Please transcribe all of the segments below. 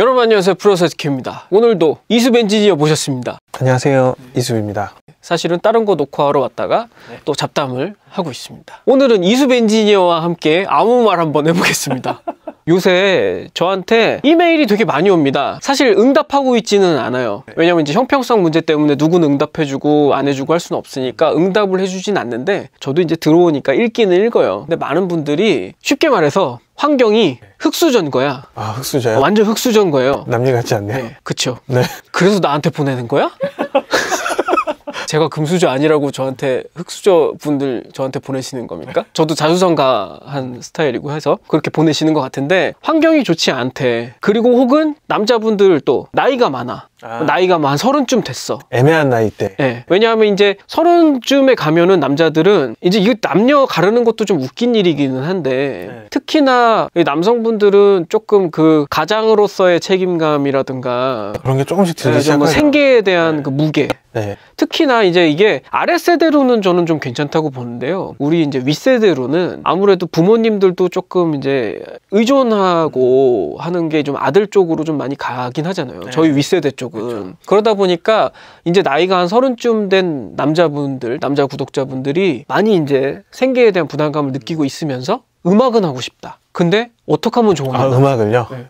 여러분 안녕하세요 프로세스케입니다 오늘도 이수 엔지니어 모셨습니다 안녕하세요 이수입니다 사실은 다른 거 녹화하러 왔다가 네. 또 잡담을 하고 있습니다 오늘은 이수 엔지니어와 함께 아무 말 한번 해보겠습니다 요새 저한테 이메일이 되게 많이 옵니다. 사실 응답하고 있지는 않아요. 네. 왜냐면 이제 형평성 문제 때문에 누군 응답해주고 안 해주고 할 수는 없으니까 응답을 해주진 않는데 저도 이제 들어오니까 읽기는 읽어요. 근데 많은 분들이 쉽게 말해서 환경이 네. 흑수저인 거야. 아, 흑수저 완전 흑수저인 거예요. 남녀 같지 않네요. 네, 그쵸. 네. 그래서 나한테 보내는 거야? 제가 금수저 아니라고 저한테 흑수저 분들 저한테 보내시는 겁니까? 저도 자수성가한 스타일이고 해서 그렇게 보내시는 것 같은데 환경이 좋지 않대. 그리고 혹은 남자분들 또 나이가 많아. 아. 나이가 뭐 한 서른쯤 됐어. 애매한 나이 때. 네. 왜냐하면 이제 서른쯤에 가면은 남자들은 이제 이 남녀 가르는 것도 좀 웃긴 일이기는 한데 네. 특히나 남성분들은 조금 그 가장으로서의 책임감이라든가 그런 게 조금씩 들리 예, 뭐 네, 시작 생계에 대한 네. 그 무게. 네. 특히나 이제 이게 아래세대로는 저는 좀 괜찮다고 보는데요. 우리 이제 윗세대로는 아무래도 부모님들도 조금 이제 의존하고 하는 게 좀 아들 쪽으로 좀 많이 가긴 하잖아요. 네. 저희 윗세대 쪽. 쪽은. 그렇죠. 그렇죠. 그러다 보니까 이제 나이가 한 서른쯤 된 남자분들, 남자 구독자분들이 많이 이제 생계에 대한 부담감을 느끼고 있으면서 음악은 하고 싶다. 근데 어떻게 하면 좋은가? 아, 음악을요? 네.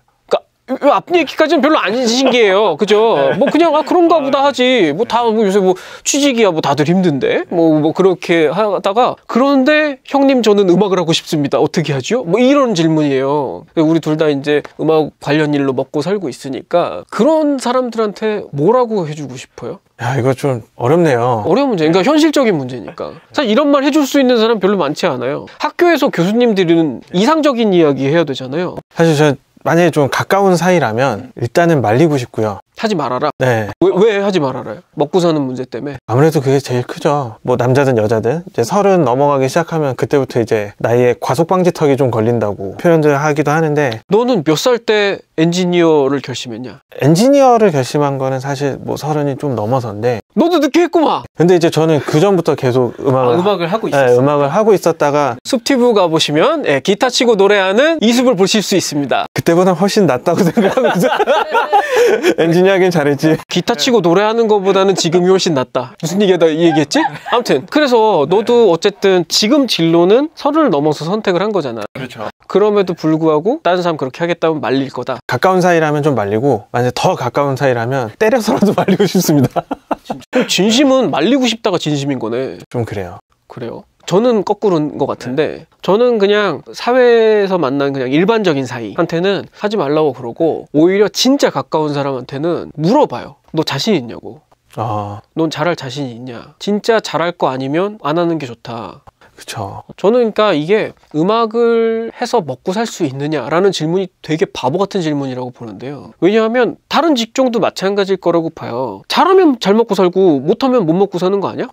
앞 얘기까지는 별로 안 신기해요. 그죠? 네. 뭐 그냥 아 그런가 보다 아, 네. 하지. 뭐다뭐 뭐 요새 뭐 취직이야 뭐 다들 힘든데. 뭐뭐 뭐 그렇게 하다가 그런데 형님 저는 음악을 하고 싶습니다. 어떻게 하죠? 뭐 이런 질문이에요. 우리 둘 다 이제 음악 관련 일로 먹고 살고 있으니까 그런 사람들한테 뭐라고 해주고 싶어요? 야, 이거 좀 어렵네요. 어려운 문제. 그러니까 현실적인 문제니까. 사실 이런 말 해줄 수 있는 사람 별로 많지 않아요. 학교에서 교수님들은 이상적인 이야기 해야 되잖아요. 사실 저는 만약에 좀 가까운 사이라면 일단은 말리고 싶고요. 하지 말아라. 네. 왜, 왜 하지 말아라요? 먹고 사는 문제 때문에. 아무래도 그게 제일 크죠. 뭐 남자든 여자든 이제 서른 넘어가기 시작하면 그때부터 이제 나이에 과속방지턱이 좀 걸린다고 표현들 하기도 하는데. 너는 몇 살 때 엔지니어를 결심했냐? 엔지니어를 결심한 거는 사실 뭐 서른이 좀 넘어서인데 너도 늦게 했구만. 근데 이제 저는 그 전부터 계속 음악을 아, 음악을 하고 네, 있었어요. 예, 음악을 하고 있었다가 숲티브 가 보시면 예, 기타 치고 노래하는 이습을 보실 수 있습니다. 그때보다 훨씬 낫다고 생각하면서 엔지니어긴 잘했지. 기타 치고 노래하는 것보다는 지금이 훨씬 낫다. 무슨 얘기다 이 얘기했지? 아무튼 그래서 너도 네. 어쨌든 지금 진로는 서른을 넘어서 선택을 한 거잖아. 그렇죠. 그럼에도 불구하고 다른 사람 그렇게 하겠다면 말릴 거다. 가까운 사이라면 좀 말리고 만약 더 가까운 사이라면 때려서라도 말리고 싶습니다. 진짜. 진심은 말리고 싶다가 진심인 거네. 좀 그래요. 그래요? 저는 거꾸로인 것 같은데 저는 그냥 사회에서 만난 그냥 일반적인 사이한테는 하지 말라고 그러고 오히려 진짜 가까운 사람한테는 물어봐요. 너 자신 있냐고. 아. 넌 잘할 자신이 있냐? 진짜 잘할 거 아니면 안 하는 게 좋다. 그렇죠. 저는 그러니까 이게 음악을 해서 먹고 살 수 있느냐라는 질문이 되게 바보 같은 질문이라고 보는데요. 왜냐하면 다른 직종도 마찬가지일 거라고 봐요. 잘하면 잘 먹고 살고 못하면 못 먹고 사는 거 아니야?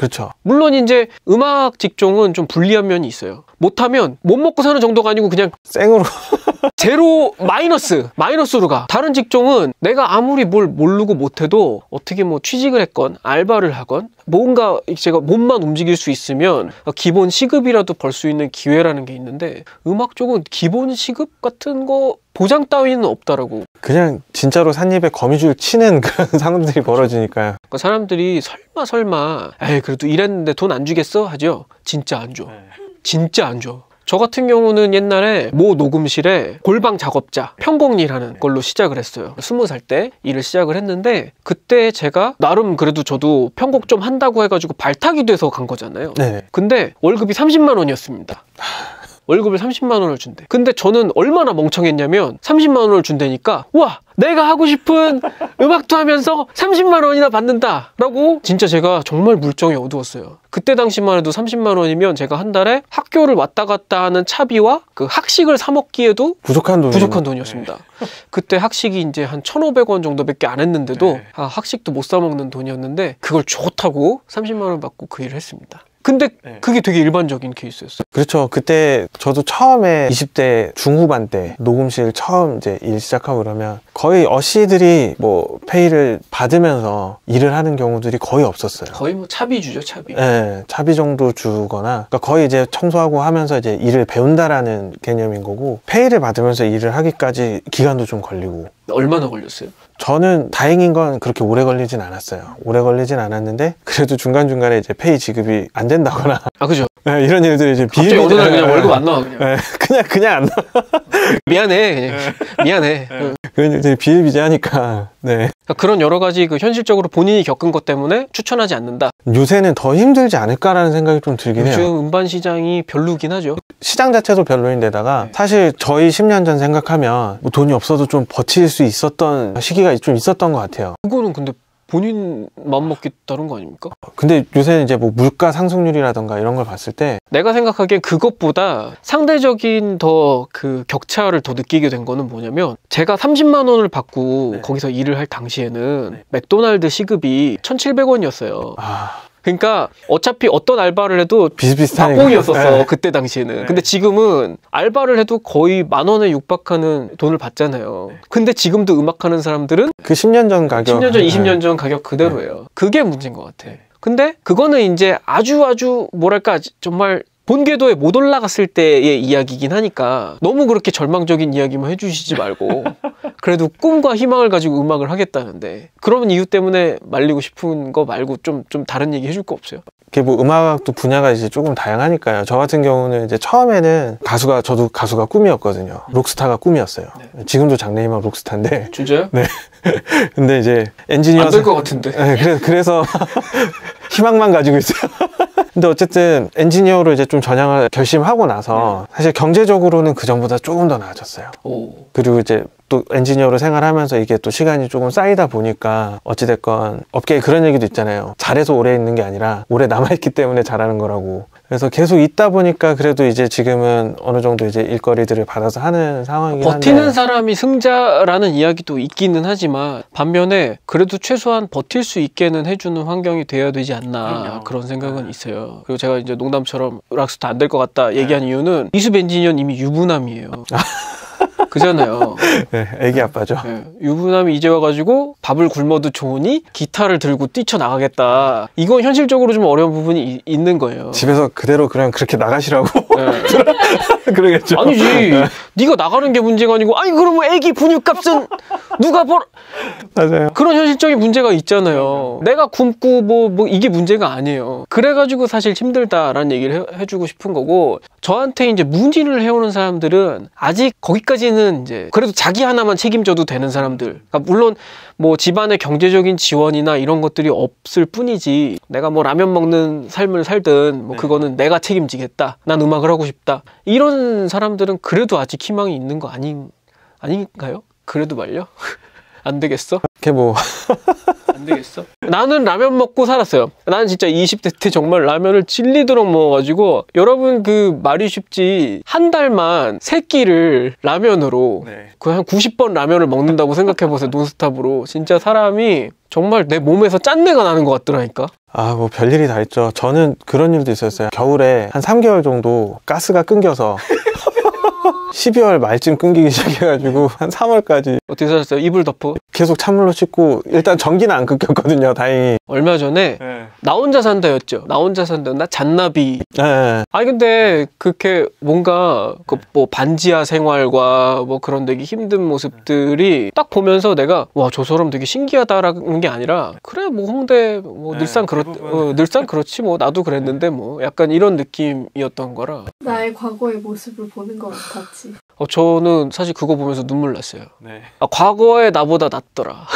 그렇죠. 물론 이제 음악 직종은 좀 불리한 면이 있어요. 못하면 못 먹고 사는 정도가 아니고 그냥 쌩으로 제로 마이너스 마이너스로 가 다른 직종은 내가 아무리 뭘 모르고 못해도 어떻게 뭐 취직을 했건 알바를 하건 뭔가 제가 몸만 움직일 수 있으면 기본 시급이라도 벌 수 있는 기회라는 게 있는데 음악 쪽은 기본 시급 같은 거 보장 따위는 없다라고. 그냥 진짜로 산입에 거미줄 치는 그런 상황들이 벌어지니까요. 그러니까 사람들이 설마 설마 에이 그래도 일했는데 돈 안 주겠어 하죠. 진짜 안 줘. 네. 진짜 안 줘. 저 같은 경우는 옛날에 모 녹음실에 골방 작업자 편곡일하는 네. 걸로 시작을 했어요 스무 살 때 일을 시작을 했는데 그때 제가 나름 그래도 저도 편곡 좀 한다고 해가지고 발탁이 돼서 간 거잖아요 네 근데 월급이 30만 원이었습니다 월급을 30만 원을 준대. 근데 저는 얼마나 멍청했냐면 30만 원을 준대니까 와 내가 하고 싶은 음악도 하면서 30만 원이나 받는다 라고 진짜 제가 정말 물정이 어두웠어요 그때 당시만 해도 30만 원이면 제가 한 달에 학교를 왔다 갔다 하는 차비와 그 학식을 사 먹기에도 부족한, 돈이 부족한 돈이었습니다 네. 그때 학식이 이제 한 1,500원 정도밖에 안 했는데도 네. 아, 학식도 못 사 먹는 돈이었는데 그걸 좋다고 30만 원 받고 그 일을 했습니다 근데 네. 그게 되게 일반적인 케이스였어요. 그렇죠. 그때 저도 처음에 20대 중후반 때 녹음실 처음 이제 일 시작하고 그러면 거의 어씨들이 뭐 페이를 받으면서 일을 하는 경우들이 거의 없었어요. 거의 뭐 차비 주죠, 차비. 네, 차비 정도 주거나 그러니까 거의 이제 청소하고 하면서 이제 일을 배운다라는 개념인 거고 페이를 받으면서 일을 하기까지 기간도 좀 걸리고 얼마나 걸렸어요? 저는 다행인 건 그렇게 오래 걸리진 않았어요. 오래 걸리진 않았는데 그래도 중간 중간에 이제 페이 지급이 안 된다거나 아 그죠? 네, 이런 일들이 이제 비일이 어느 날 그냥 월급 네. 안 나와 그냥 네, 그냥 그냥 안 나와 미안해 그냥 네. 미안해 네. 그건 되 비일비재하니까. 네. 그러니까 그런 여러 가지 그 현실적으로 본인이 겪은 것 때문에 추천하지 않는다. 요새는 더 힘들지 않을까라는 생각이 좀 들긴 요즘 해요. 요즘 음반 시장이 별로긴 하죠. 시장 자체도 별로인데다가 네. 사실 저희 10년 전 생각하면 뭐 돈이 없어도 좀 버틸 수 있었던 시기가 좀 있었던 것 같아요. 그거는 근데 본인 맘 먹기 다른거 아닙니까? 근데 요새는 이제 뭐 물가 상승률이라던가 이런 걸 봤을 때 내가 생각하기엔 그것보다 상대적인 더 그 격차를 더 느끼게 된 거는 뭐냐면 제가 30만 원을 받고 네. 거기서 일을 할 당시에는 네. 맥도날드 시급이 1,700원이었어요. 아... 그러니까 어차피 어떤 알바를 해도 비슷비슷한 박이었었어 네. 그때 당시에는 네. 근데 지금은 알바를 해도 거의 만 원에 육박하는 돈을 받잖아요 네. 근데 지금도 음악하는 사람들은 그 10년 전 가격 10년 전 20년 전 가격 그대로예요 네. 그게 문제인 것 같아 근데 그거는 이제 아주 아주 뭐랄까 정말 본궤도에 못 올라갔을 때의 이야기긴 하니까 너무 그렇게 절망적인 이야기만 해주시지 말고 그래도 꿈과 희망을 가지고 음악을 하겠다는데 그런 이유 때문에 말리고 싶은 거 말고 좀 좀 다른 얘기 해줄 거 없어요? 이게 뭐 음악도 분야가 이제 조금 다양하니까요. 저 같은 경우는 이제 처음에는 가수가 저도 가수가 꿈이었거든요. 록스타가 꿈이었어요. 네. 지금도 장래희망 록스타인데. 진짜요? 네. 근데 이제 엔지니어 안될것 같은데. 네, 그래서, 그래서 희망만 가지고 있어요. 근데 어쨌든 엔지니어로 이제 좀 전향을 결심하고 나서 네. 사실 경제적으로는 그 전보다 조금 더 나아졌어요. 오. 그리고 이제 또 엔지니어로 생활하면서 이게 또 시간이 조금 쌓이다 보니까 어찌됐건 업계에 그런 얘기도 있잖아요. 잘해서 오래 있는 게 아니라 오래 남아있기 때문에 잘하는 거라고. 그래서 계속 있다 보니까 그래도 이제 지금은 어느 정도 이제 일거리들을 받아서 하는 상황이긴 한데 버티는 사람이 승자라는 이야기도 있기는 하지만 반면에 그래도 최소한 버틸 수 있게는 해주는 환경이 돼야 되지 않나 그런 생각은 네. 있어요. 그리고 제가 이제 농담처럼 락스타 안될 것 같다 네. 얘기한 네. 이유는 이수벤지니언 이미 유부남이에요. 그잖아요. 네, 애기 네. 아빠죠. 네, 유부남이 이제 와가지고 밥을 굶어도 좋으니 기타를 들고 뛰쳐나가겠다. 이건 현실적으로 좀 어려운 부분이 이, 있는 거예요. 집에서 그대로 그냥 그렇게 나가시라고? 네. 그러겠죠. 아니지. 네. 가 나가는 게 문제가 아니고, 아니, 그러면 뭐 애기 분유값은 누가 벌, 맞아요. 그런 현실적인 문제가 있잖아요. 내가 굶고 뭐, 뭐, 이게 문제가 아니에요. 그래가지고 사실 힘들다라는 얘기를 해, 해주고 싶은 거고, 저한테 이제 문진을 해오는 사람들은 아직 거기까지는 사실 이제 그래도 자기 하나만 책임져도 되는 사람들 그러니까 물론 뭐 집안의 경제적인 지원이나 이런 것들이 없을 뿐이지 내가 뭐 라면 먹는 삶을 살든 뭐 네. 그거는 내가 책임지겠다 난 음악을 하고 싶다 이런 사람들은 그래도 아직 희망이 있는 거 아닌 아닌가요? 그래도 말려 안 되겠어? 이렇게 뭐 안 되겠어? 나는 라면 먹고 살았어요. 나는 진짜 20대 때 정말 라면을 질리도록 먹어가지고 여러분 그 말이 쉽지 한 달만 세 끼를 라면으로 네. 그한 90번 라면을 먹는다고 생각해보세요. 논스탑으로 진짜 사람이 정말 내 몸에서 짠내가 나는 것 같더라니까 아 뭐 별일이 다 있죠 저는 그런 일도 있었어요 겨울에 한 3개월 정도 가스가 끊겨서 12월 말쯤 끊기기 시작해가지고 한 3월까지 어떻게 사셨어요? 이불 덮어? 계속 찬물로 씻고 일단 전기는 안 끊겼거든요 다행히 얼마 전에 네. 나 혼자 산다였죠 나 혼자 산다였나? 잔나비 네. 아니 근데 그렇게 뭔가 그뭐 네. 반지하 생활과 뭐 그런 되게 힘든 모습들이 네. 딱 보면서 내가 와 저 사람 되게 신기하다라는 게 아니라 네. 그래 뭐 홍대 뭐 네, 늘상 그렇 어, 늘상 그렇지 뭐 나도 그랬는데 뭐 약간 이런 느낌이었던 거라 나의 과거의 모습을 보는 것 같았지 그치. 어, 저는 사실 그거 보면서 눈물 났어요. 네. 아, 과거의 나보다 낫더라.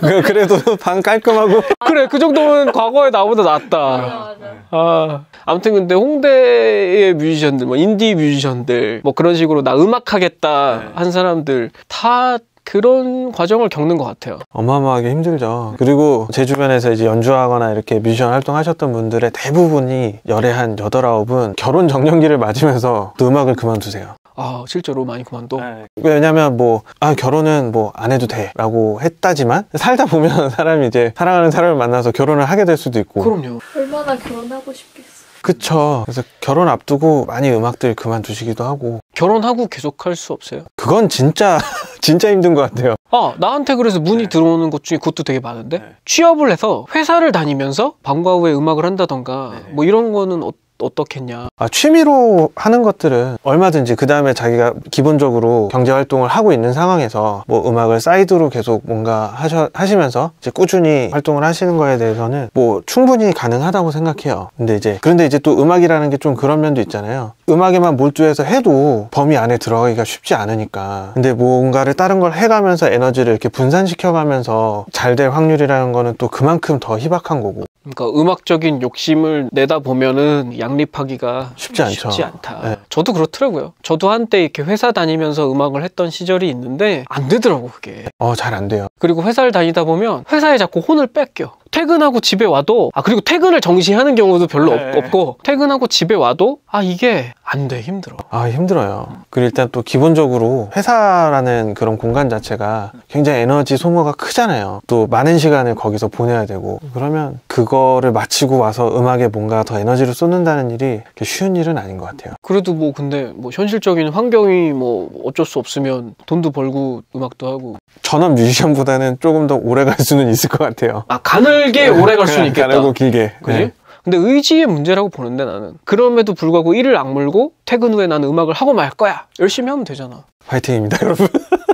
그, 그래도 방 깔끔하고. 그래, 그 정도면 과거의 나보다 낫다. 맞아, 네. 맞아. 아, 아무튼 근데 홍대의 뮤지션들, 뭐 인디 뮤지션들, 뭐 그런 식으로 나 음악하겠다 네. 한 사람들 다 그런 과정을 겪는 것 같아요 어마어마하게 힘들죠 그리고 제 주변에서 이제 연주하거나 이렇게 뮤지션 활동하셨던 분들의 대부분이 열에 한 8, 9은 결혼 정년기를 맞으면서 또 음악을 그만두세요 아 실제로 많이 그만둬 네. 왜냐면 뭐 아 결혼은 뭐 안 해도 돼 라고 했다지만 살다 보면 사람이 이제 사랑하는 사람을 만나서 결혼을 하게 될 수도 있고 그럼요 얼마나 결혼하고 싶겠어 그쵸 그래서 결혼 앞두고 많이 음악들 그만두시기도 하고 결혼하고 계속할 수 없어요? 그건 진짜 진짜 힘든 것 같아요 아 나한테 그래서 문이 네. 들어오는 것 중에 그것도 되게 많은데 네. 취업을 해서 회사를 다니면서 방과 후에 음악을 한다던가 네. 뭐 이런 거는 어떤 어떻겠냐 아, 취미로 하는 것들은 얼마든지 그 다음에 자기가 기본적으로 경제활동을 하고 있는 상황에서 뭐 음악을 사이드로 계속 뭔가 하셔, 하시면서 이제 꾸준히 활동을 하시는 거에 대해서는 뭐 충분히 가능하다고 생각해요 근데 이제 그런데 이제 또 음악이라는 게 좀 그런 면도 있잖아요 음악에만 몰두해서 해도 범위 안에 들어가기가 쉽지 않으니까 근데 뭔가를 다른 걸 해가면서 에너지를 이렇게 분산시켜가면서 잘 될 확률이라는 거는 또 그만큼 더 희박한 거고 그러니까 음악적인 욕심을 내다 보면은 양립하기가 쉽지, 쉽지 않다. 네. 저도 그렇더라고요. 저도 한때 이렇게 회사 다니면서 음악을 했던 시절이 있는데 안 되더라고 그게. 어잘 안 돼요. 그리고 회사를 다니다 보면 회사에 자꾸 혼을 뺏겨. 퇴근하고 집에 와도 아 그리고 퇴근을 정시하는 경우도 별로 네. 없, 고 퇴근하고 집에 와도 아 이게 안 돼 힘들어 아 힘들어요 그리고 일단 또 기본적으로 회사라는 그런 공간 자체가 굉장히 에너지 소모가 크잖아요 또 많은 시간을 거기서 보내야 되고 그러면 그거를 마치고 와서 음악에 뭔가 더 에너지를 쏟는다는 일이 쉬운 일은 아닌 것 같아요 그래도 뭐 근데 뭐 현실적인 환경이 뭐 어쩔 수 없으면 돈도 벌고 음악도 하고 전업 뮤지션보다는 조금 더 오래 갈 수는 있을 것 같아요 아 간을 길게 네. 오래 갈 수는 있겠다. 가고 길게. 그지? 네. 근데 의지의 문제라고 보는데 나는 그럼에도 불구하고 일을 악물고 퇴근 후에 나는 음악을 하고 말 거야 열심히 하면 되잖아 화이팅입니다 여러분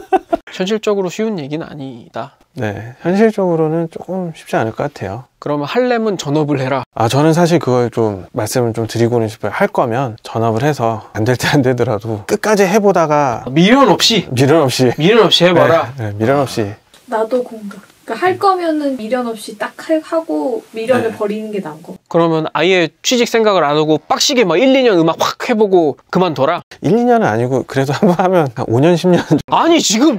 현실적으로 쉬운 얘기는 아니다 네 현실적으로는 조금 쉽지 않을 것 같아요 그러면 할래면 전업을 해라 아 저는 사실 그걸 좀 말씀을 좀 드리고는 싶어요 할 거면 전업을 해서 안 될 때 안 되더라도 끝까지 해보다가 미련 없이 미련 없이 미련 없이 해봐라 네, 네, 미련 없이 나도 공감 그러니까 할 거면은 미련 없이 딱 하고 미련을 네. 버리는 게 나은 거. 그러면 아예 취직 생각을 안 하고 빡시게 막 1, 2년 음악 확 해보고 그만둬라? 1, 2년은 아니고 그래도 한번 하면 한 5년, 10년. 아니 지금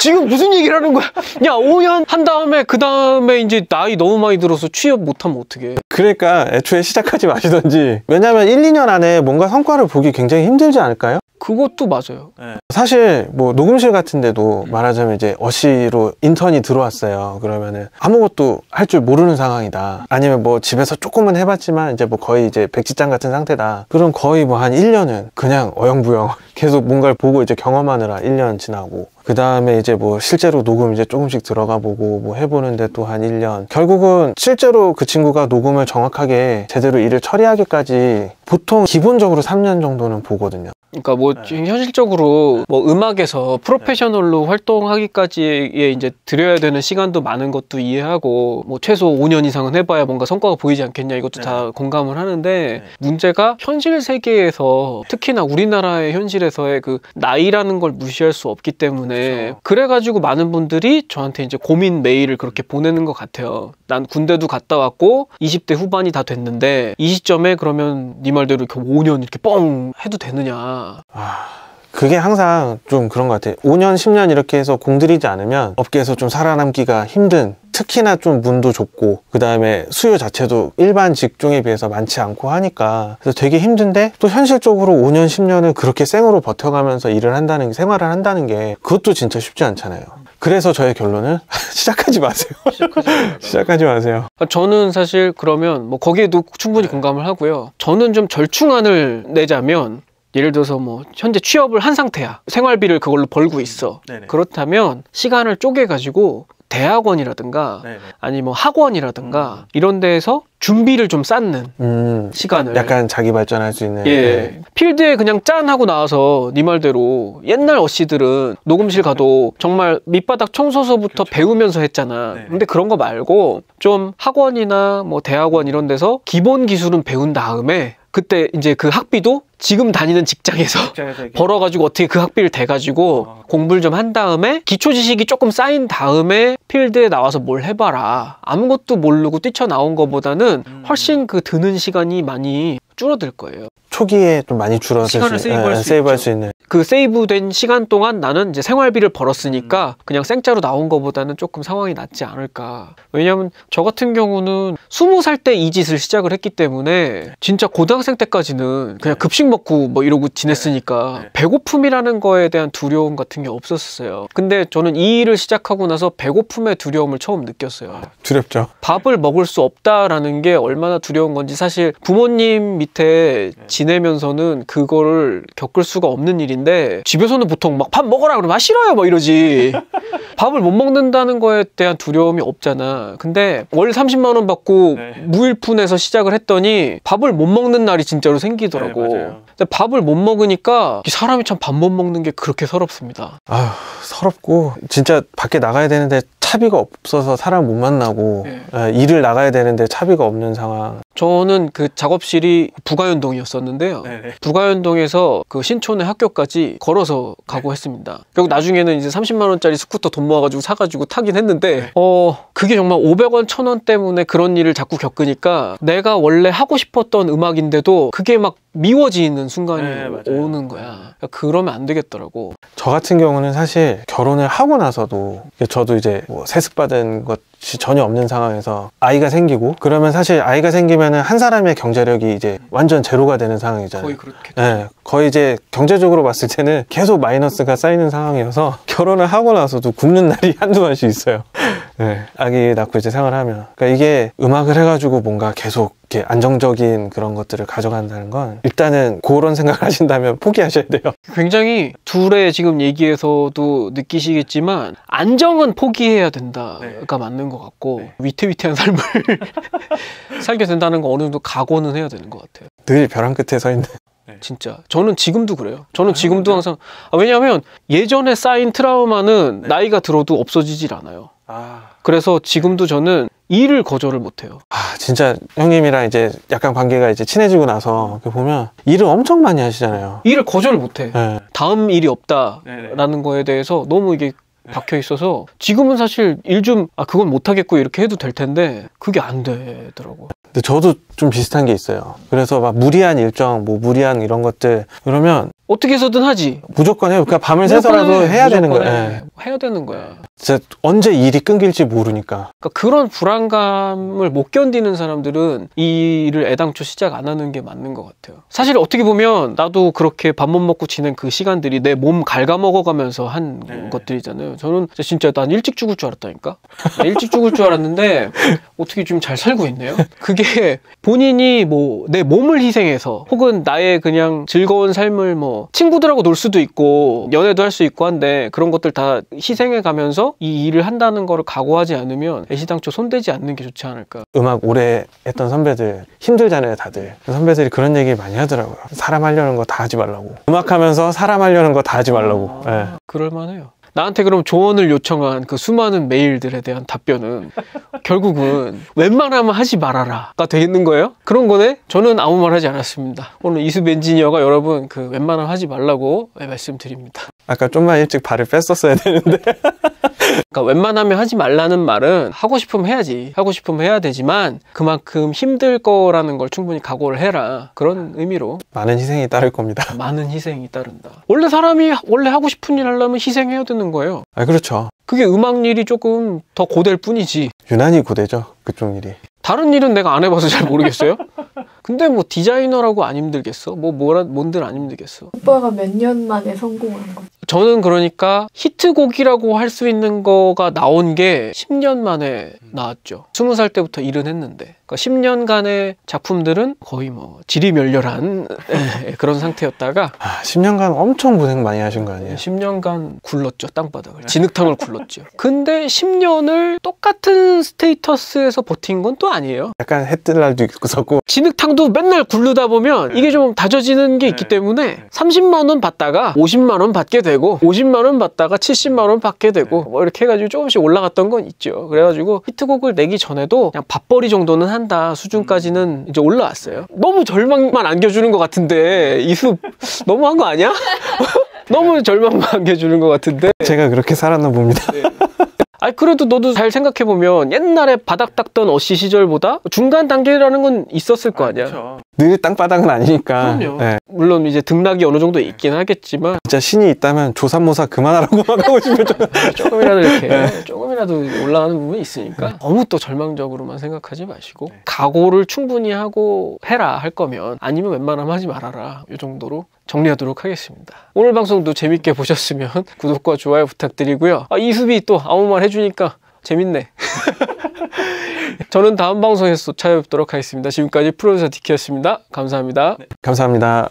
지금 무슨 얘기를 하는 거야? 야 5년 한 다음에 그 다음에 이제 나이 너무 많이 들어서 취업 못하면 어떡해 그러니까 애초에 시작하지 마시던지 왜냐면 1, 2년 안에 뭔가 성과를 보기 굉장히 힘들지 않을까요? 그것도 맞아요 네. 사실 뭐 녹음실 같은 데도 음. 말하자면 이제 어시로 인턴이 들어왔어요 그러면은 아무것도 할 줄 모르는 상황이다 아니면 뭐 집에서 조금은 해봤지만 이제 뭐 거의 이제 백지장 같은 상태다 그럼 거의 뭐 한 1년은 그냥 어영부영 계속 뭔가를 보고 이제 경험하느라 1년 지나고 그 다음에 이제 뭐 실제로 녹음 이제 조금씩 들어가 보고 뭐 해보는데 또 한 1년 결국은 실제로 그 친구가 녹음을 정확하게 제대로 일을 처리하기까지 보통 기본적으로 3년 정도는 보거든요 그러니까 뭐 네. 현실적으로 뭐 음악에서 프로페셔널로 네. 활동하기까지에 이제 드려야 되는 시간도 많은 것도 이해하고 뭐 최소 5년 이상은 해봐야 뭔가 성과가 보이지 않겠냐 이것도 네. 다 공감을 하는데 네. 문제가 현실 세계에서 특히나 우리나라의 현실에서의 그 나이라는 걸 무시할 수 없기 때문에 그렇죠. 그래가지고 많은 분들이 저한테 이제 고민 메일을 그렇게 보내는 것 같아요. 난 군대도 갔다 왔고 20대 후반이 다 됐는데 이 시점에 그러면 네 말대로 이렇게 5년 이렇게 뻥 해도 되느냐 아. 그게 항상 좀 그런 것 같아요 5년 10년 이렇게 해서 공들이지 않으면 업계에서 좀 살아남기가 힘든 특히나 좀 문도 좁고 그 다음에 수요 자체도 일반 직종에 비해서 많지 않고 하니까 그래서 되게 힘든데 또 현실적으로 5년 10년을 그렇게 생으로 버텨가면서 일을 한다는 생활을 한다는 게 그것도 진짜 쉽지 않잖아요 그래서 저의 결론은 시작하지 마세요 시작하지, 시작하지 마세요 아, 저는 사실 그러면 뭐 거기에도 충분히 공감을 하고요 저는 좀 절충안을 내자면 예를 들어서 뭐 현재 취업을 한 상태야 생활비를 그걸로 벌고 음. 있어 네네. 그렇다면 시간을 쪼개 가지고 대학원이라든가 네네. 아니 면 뭐 학원이라든가 음. 이런 데에서 준비를 좀 쌓는 음, 시간을 약간 자기 발전할 수 있는 예 네. 필드에 그냥 짠 하고 나와서 네 말대로 옛날 어씨들은 녹음실 가도 정말 밑바닥 청소서부터 그렇죠. 배우면서 했잖아 네. 근데 그런 거 말고 좀 학원이나 뭐 대학원 이런 데서 기본 기술은 배운 다음에 그때 이제 그 학비도 지금 다니는 직장에서, 직장에서 벌어가지고 어떻게 그 학비를 대가지고 어. 공부를 좀 한 다음에 기초 지식이 조금 쌓인 다음에 필드에 나와서 뭘 해봐라 아무것도 모르고 뛰쳐나온 것보다는 음. 훨씬 그 드는 시간이 많이 줄어들 거예요 초기에 좀 많이 줄어서 시간을 세이브할, 예, 수, 세이브 수, 있는 그 세이브된 시간 동안 나는 이제 생활비를 벌었으니까 음. 그냥 생짜로 나온 거보다는 조금 상황이 낫지 않을까 왜냐하면 저 같은 경우는 스무 살 때 이 짓을 시작을 했기 때문에 네. 진짜 고등학생 때까지는 그냥 네. 급식 먹고 뭐 이러고 지냈으니까 네. 배고픔이라는 거에 대한 두려움 같은 게 없었어요 근데 저는 이 일을 시작하고 나서 배고픔의 두려움을 처음 느꼈어요 두렵죠 밥을 먹을 수 없다라는 게 얼마나 두려운 건지 사실 부모님 밑에 지 지내면서는 그거를 겪을 수가 없는 일인데 집에서는 보통 막 밥 먹어라 그러면 아 싫어요 막 이러지 밥을 못 먹는다는 거에 대한 두려움이 없잖아 근데 월 30만 원 받고 네. 무일푼에서 시작을 했더니 밥을 못 먹는 날이 진짜로 생기더라고 네, 밥을 못 먹으니까 사람이 참 밥 못 먹는 게 그렇게 서럽습니다 아 서럽고 진짜 밖에 나가야 되는데 차비가 없어서 사람 못 만나고 네. 예, 일을 나가야 되는데 차비가 없는 상황 저는 그 작업실이 부가연동이었었는데요. 네네. 네. 부가연동에서 그 신촌의 학교까지 걸어서 가고 네. 했습니다. 결국 나중에는 이제 30만 원짜리 스쿠터 돈 모아가지고 사가지고 타긴 했는데 네. 어 그게 정말 500원, 1000원 때문에 그런 일을 자꾸 겪으니까 내가 원래 하고 싶었던 음악인데도 그게 막 미워지는 순간이 네, 오는 거야. 그러니까 그러면 안 되겠더라고. 저 같은 경우는 사실 결혼을 하고 나서도 저도 이제 뭐 세습받은 것이 전혀 없는 상황에서 아이가 생기고 그러면 사실 아이가 생기면 그러면은 한 사람의 경제력이 이제 완전 제로가 되는 상황이잖아요. 거의 그렇게. 네, 거의 이제 경제적으로 봤을 때는 계속 마이너스가 쌓이는 상황이어서 결혼을 하고 나서도 굶는 날이 한두 번씩 있어요. 네, 아기 낳고 이제 생활하면. 그러니까 이게 음악을 해가지고 뭔가 계속 이렇게 안정적인 그런 것들을 가져간다는 건 일단은 그런 생각을 하신다면 포기하셔야 돼요. 굉장히 둘의 지금 얘기에서도 느끼시겠지만 안정은 포기해야 된다가 네. 맞는 것 같고 네. 위태위태한 삶을 살게 된다는 건 어느 정도 각오는 해야 되는 것 같아요. 늘 벼랑 끝에 서 있는. 네. 진짜 저는 지금도 그래요 저는 아, 지금도 네. 항상 아, 왜냐하면 예전에 쌓인 트라우마는 네. 나이가 들어도 없어지질 않아요 아. 그래서 지금도 저는 일을 거절을 못해요. 아 진짜 형님이랑 이제 약간 관계가 이제 친해지고 나서 이렇게 보면 일을 엄청 많이 하시잖아요. 일을 거절을 못해. 네. 다음 일이 없다라는 네, 네. 거에 대해서 너무 이게 네. 박혀 있어서 지금은 사실 일 좀 아 그건 못 하겠고 이렇게 해도 될 텐데 그게 안 되더라고. 근데 저도 좀 비슷한 게 있어요. 그래서 막 무리한 일정, 뭐 무리한 이런 것들 그러면 어떻게 해서든 하지. 무조건 해요. 그러니까 밤을 새서라도 해야 되는 거예요. 해야 되는 거야. 네. 진짜 언제 일이 끊길지 모르니까. 그러니까 그런 불안감을 못 견디는 사람들은 이 일을 애당초 시작 안 하는 게 맞는 것 같아요. 사실 어떻게 보면 나도 그렇게 밥 못 먹고 지낸 그 시간들이 내 몸 갉아먹어가면서 한 네. 것들이잖아요. 저는 진짜 난 일찍 죽을 줄 알았다니까. 일찍 죽을 줄 알았는데 어떻게 지금 잘 살고 있네요. 그게 본인이 뭐 내 몸을 희생해서 혹은 나의 그냥 즐거운 삶을 뭐 친구들하고 놀 수도 있고 연애도 할 수 있고 한데 그런 것들 다 희생해 가면서 이 일을 한다는 거를 각오하지 않으면 애시당초 손대지 않는 게 좋지 않을까 음악 오래 했던 선배들 힘들잖아요 다들 선배들이 그런 얘기 많이 하더라고요 사람 하려는 거 다 하지 말라고 음악 하면서 사람 하려는 거 다 하지 말라고 아, 네. 예. 그럴만해요 나한테 그럼 조언을 요청한 그 수많은 메일들에 대한 답변은 결국은 웬만하면 하지 말아라가 되있는 거예요? 그런 거네? 저는 아무 말 하지 않았습니다. 오늘 이수배 엔지니어가 여러분 그 웬만하면 하지 말라고 네, 말씀드립니다. 아까 좀만 일찍 발을 뺐었어야 되는데. 그러니까 웬만하면 하지 말라는 말은 하고 싶으면 해야지 하고 싶으면 해야 되지만 그만큼 힘들 거라는 걸 충분히 각오를 해라 그런 의미로 많은 희생이 따를 겁니다 많은 희생이 따른다 원래 사람이 원래 하고 싶은 일 하려면 희생해야 되는 거예요 아 그렇죠 그게 음악 일이 조금 더 고될 뿐이지 유난히 고되죠 그쪽 일이 다른 일은 내가 안 해봐서 잘 모르겠어요 근데 뭐 디자이너라고 안 힘들겠어 뭐 뭐라 뭔들 안 힘들겠어 오빠가 몇 년 만에 성공한 거지 저는 그러니까 히트곡이라고 할 수 있는 거가 나온 게 10년 만에 음. 나왔죠. 20살 때부터 일은 했는데. 그러니까 10년간의 작품들은 거의 뭐 질이 멸렬한 예, 그런 상태였다가 아, 10년간 엄청 고생 많이 하신 거 아니에요? 10년간 예, 굴렀죠 땅바닥을 네. 진흙탕을 굴렀죠 근데 10년을 똑같은 스테이터스에서 버틴 건 또 아니에요 약간 해뜰 날도 있었고 진흙탕도 맨날 굴르다 보면 네. 이게 좀 다져지는 게 네. 있기 때문에 30만 원 받다가 50만 원 받게 되고 50만 원 받다가 70만 원 받게 되고 뭐 이렇게 해가지고 조금씩 올라갔던 건 있죠 그래가지고 히트곡을 내기 전에도 그냥 밥벌이 정도는 한다 수준까지는 이제 올라왔어요. 너무 절망만 안겨주는 것 같은데 이수 너무한 거 아니야? 너무 절망만 안겨주는 것 같은데 제가 그렇게 살았나 봅니다. 네. 아니 그래도 너도 잘 생각해보면 옛날에 바닥 닦던 어씨 시절보다 중간 단계라는 건 있었을 거 아, 아니야 그늘 땅바닥은 아니니까 네. 물론 이제 등락이 어느 정도 있긴 네. 하겠지만 진짜 신이 있다면 조삼모사 그만하라고 막 하고 싶은면 조금이라도 이렇게 네. 조금이라도 올라가는 부분이 있으니까 예. 너무 또 절망적으로만 생각하지 마시고 네. 각오를 충분히 하고 해라 할 거면 아니면 웬만하면 하지 말아라 이 정도로 정리하도록 하겠습니다. 오늘 방송도 재밌게 보셨으면 구독과 좋아요 부탁드리고요. 아, 이수비 또 아무 말 해주니까 재밌네. 저는 다음 방송에서 찾아뵙도록 하겠습니다. 지금까지 프로듀서 디키였습니다. 감사합니다. 네, 감사합니다.